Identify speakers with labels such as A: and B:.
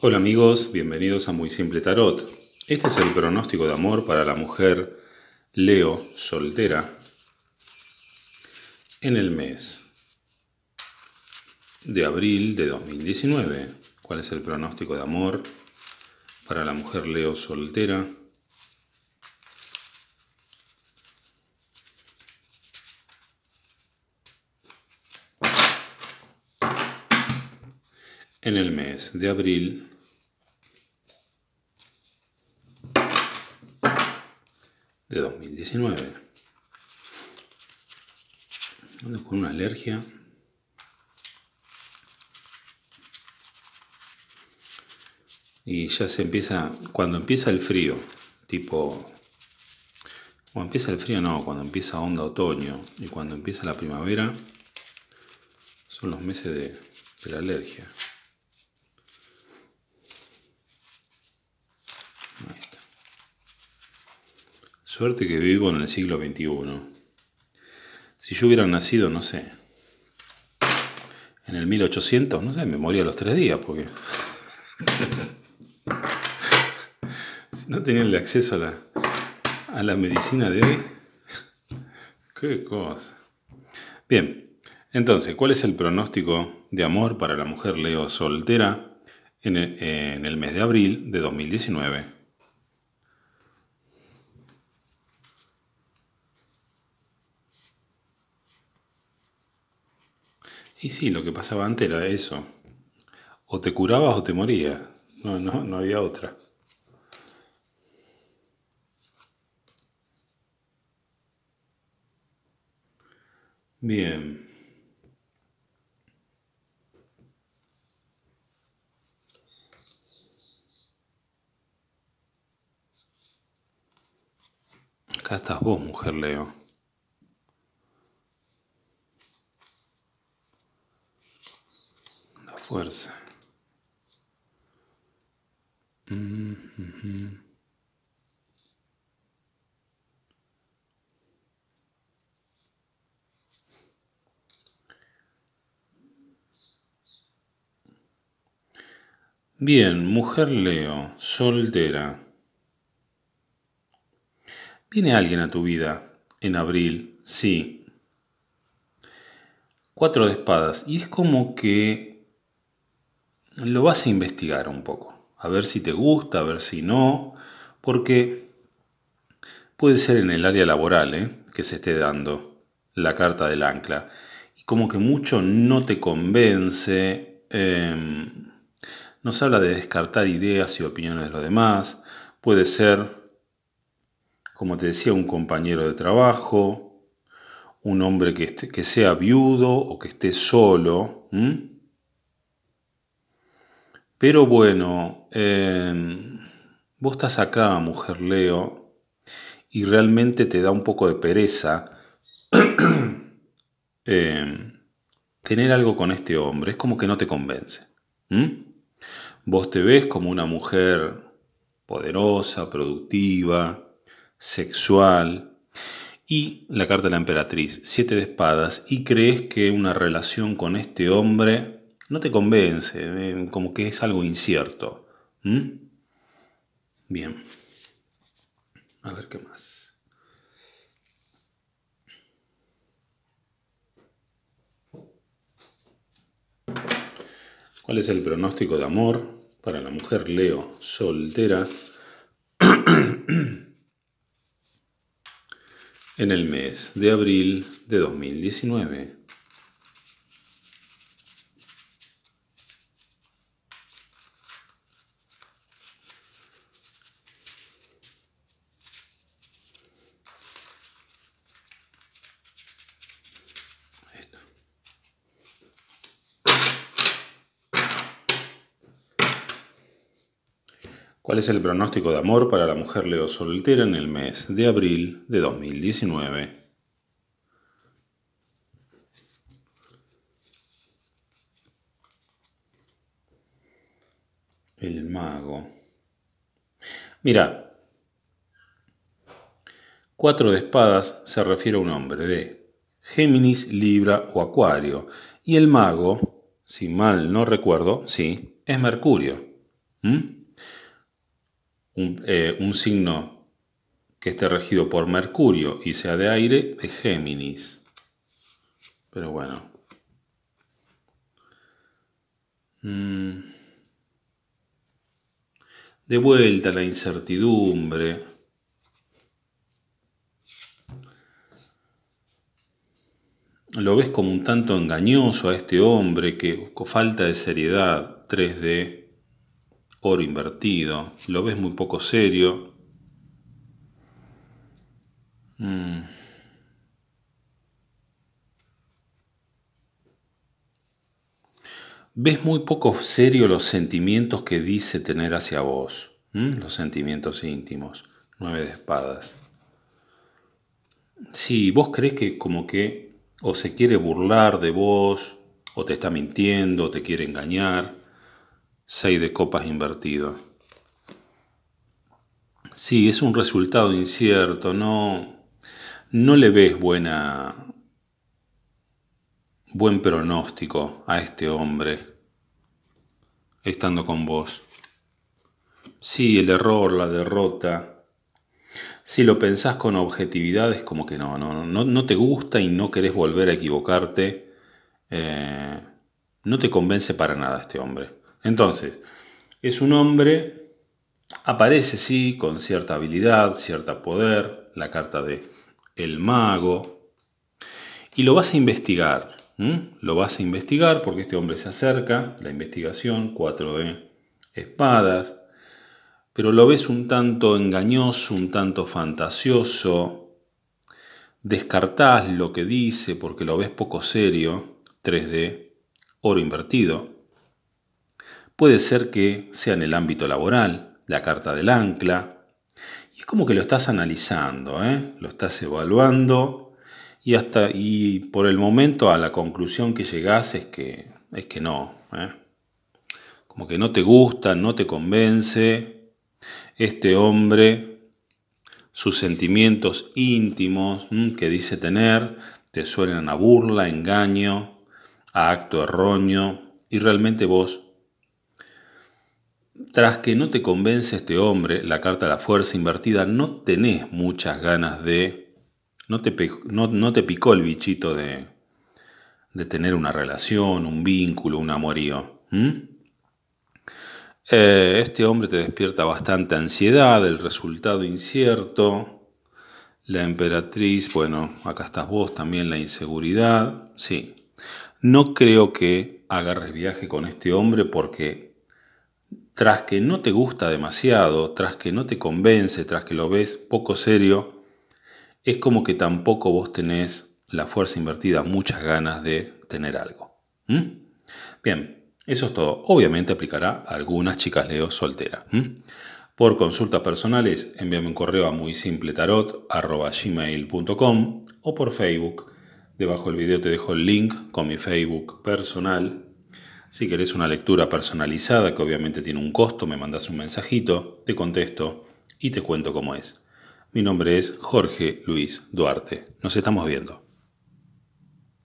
A: Hola amigos, bienvenidos a Muy Simple Tarot. Este es el pronóstico de amor para la mujer Leo soltera en el mes de abril de 2019. ¿Cuál es el pronóstico de amor para la mujer Leo soltera? en el mes de abril 2019. con una alergia. Y ya se empieza, cuando empieza el frío, tipo... Cuando empieza el frío no, cuando empieza onda otoño y cuando empieza la primavera, son los meses de la alergia. Suerte que vivo en el siglo XXI. Si yo hubiera nacido, no sé, en el 1800, no sé, me moría los tres días porque... no tenían el acceso a la, a la medicina de hoy... Qué cosa. Bien, entonces, ¿cuál es el pronóstico de amor para la mujer Leo soltera en el mes de abril de 2019? Y sí, lo que pasaba antes era eso. O te curabas o te morías. No, no, no había otra. Bien. Acá estás vos, mujer Leo. fuerza. Bien, mujer Leo, soltera. ¿Viene alguien a tu vida en abril? Sí. Cuatro de espadas. Y es como que lo vas a investigar un poco, a ver si te gusta, a ver si no, porque puede ser en el área laboral ¿eh? que se esté dando la carta del ancla. Y como que mucho no te convence, em, nos habla de descartar ideas y opiniones de los demás, puede ser, como te decía, un compañero de trabajo, un hombre que, esté, que sea viudo o que esté solo. Pero bueno, em, vos estás acá, mujer Leo, y realmente te da un poco de pereza em, tener algo con este hombre. Es como que no te convence. Vos te ves como una mujer poderosa, productiva, sexual. Y la carta de la emperatriz, siete de espadas, y crees que una relación con este hombre no te convence, eh, como que es algo incierto. Bien. A ver qué más. ¿Cuál es el pronóstico de amor para la mujer Leo soltera en el mes de abril de 2019? ¿Cuál es el pronóstico de amor para la mujer Leo soltera en el mes de abril de 2019? El mago. Mira, cuatro de espadas se refiere a un hombre de Géminis, Libra o Acuario. Y el mago, si mal no recuerdo, sí, es Mercurio. ¿Mm? Eh, un, signo que esté regido por Mercurio y sea de aire es Géminis. Pero bueno. Mm. De vuelta la incertidumbre. Lo ves como un tanto engañoso a este hombre que con falta de seriedad 3D oro invertido, lo ves muy poco serio. Mm. Ves muy poco serio los sentimientos que dice tener hacia vos, los sentimientos íntimos, nueve de espadas. Si vos crees que como que o se quiere burlar de vos, o te está mintiendo, o te quiere engañar 6 de copas invertido. Sí, es un resultado incierto, no, no le ves buena, buen pronóstico a este hombre estando con vos. Sí, el error, la derrota. Si lo pensás con objetividad es como que no, no, no, no te gusta y no querés volver a equivocarte. Eh, no te convence para nada este hombre. Entonces, es un hombre, aparece sí, con cierta habilidad, cierta poder, la carta de el mago, y lo vas a investigar. Lo vas a investigar porque este hombre se acerca, la investigación, 4 de espadas, pero lo ves un tanto engañoso, un tanto fantasioso, descartás lo que dice porque lo ves poco serio, 3 de oro invertido, Puede ser que sea en el ámbito laboral, la carta del ancla. Y es como que lo estás analizando, ¿eh? lo estás evaluando y, hasta, y por el momento a la conclusión que llegás es que, es que no. ¿eh? Como que no te gusta, no te convence. Este hombre, sus sentimientos íntimos que dice tener, te suenan a burla, engaño, a acto erróneo y realmente vos tras que no te convence este hombre, la carta a la fuerza invertida, no tenés muchas ganas de... No te, no, te picó el bichito de, tener una relación, un vínculo, un amorío. Eh, este hombre te despierta bastante ansiedad, el resultado incierto, la emperatriz, bueno, acá estás vos también, la inseguridad, sí. No creo que agarres viaje con este hombre porque tras que no te gusta demasiado, tras que no te convence, tras que lo ves poco serio, es como que tampoco vos tenés la fuerza invertida, muchas ganas de tener algo. ¿Mm? Bien, eso es todo. Obviamente aplicará a algunas chicas Leo soltera. ¿Mm? Por consultas personales, envíame un correo a muy simple gmail.com o por Facebook. Debajo del video te dejo el link con mi Facebook personal si querés una lectura personalizada, que obviamente tiene un costo, me mandas un mensajito, te contesto y te cuento cómo es. Mi nombre es Jorge Luis Duarte. Nos estamos viendo.